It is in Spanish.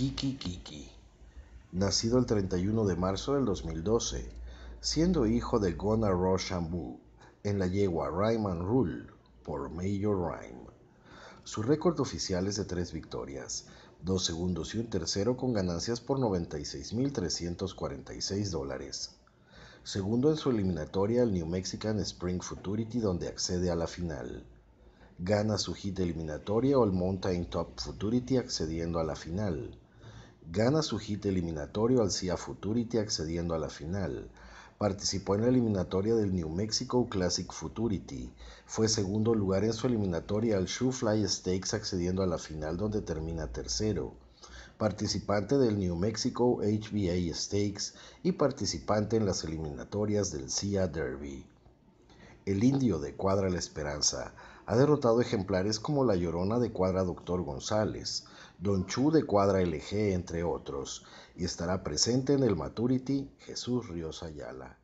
Kiki Kiki, nacido el 31 de marzo del 2012, siendo hijo de Gona Rochambeau en la yegua Rhyme Rule por Major Rhyme. Su récord oficial es de tres victorias, dos segundos y un tercero con ganancias por 96.346 dólares. Segundo en su eliminatoria al el New Mexican Spring Futurity donde accede a la final. Gana su hit eliminatoria o el Mountain Top Futurity accediendo a la final. Gana su hit eliminatorio al CIA Futurity accediendo a la final. Participó en la eliminatoria del New Mexico Classic Futurity. Fue segundo lugar en su eliminatoria al Shoe Fly Stakes accediendo a la final donde termina tercero. Participante del New Mexico HBA Stakes y participante en las eliminatorias del CIA Derby. El indio de Cuadra La Esperanza ha derrotado ejemplares como La Llorona de Cuadra Doctor González, Don Chu de Cuadra LG, entre otros, y estará presente en el Maturity Jesús Ríos Ayala.